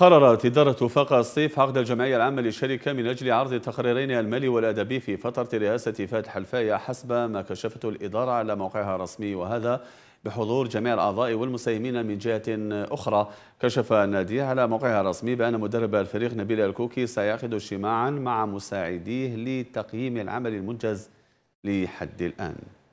قررت إدارة فاق الصيف عقد الجمعية العامة للشركة من أجل عرض تقريرين المالي والأدبي في فترة رئاسة فاتح الفاية حسب ما كشفته الإدارة على موقعها الرسمي وهذا بحضور جميع الأعضاء والمساهمين من جهة أخرى كشف النادي على موقعها الرسمي بأن مدرب الفريق نبيل الكوكي سيعقد اجتماعا مع مساعديه لتقييم العمل المنجز لحد الآن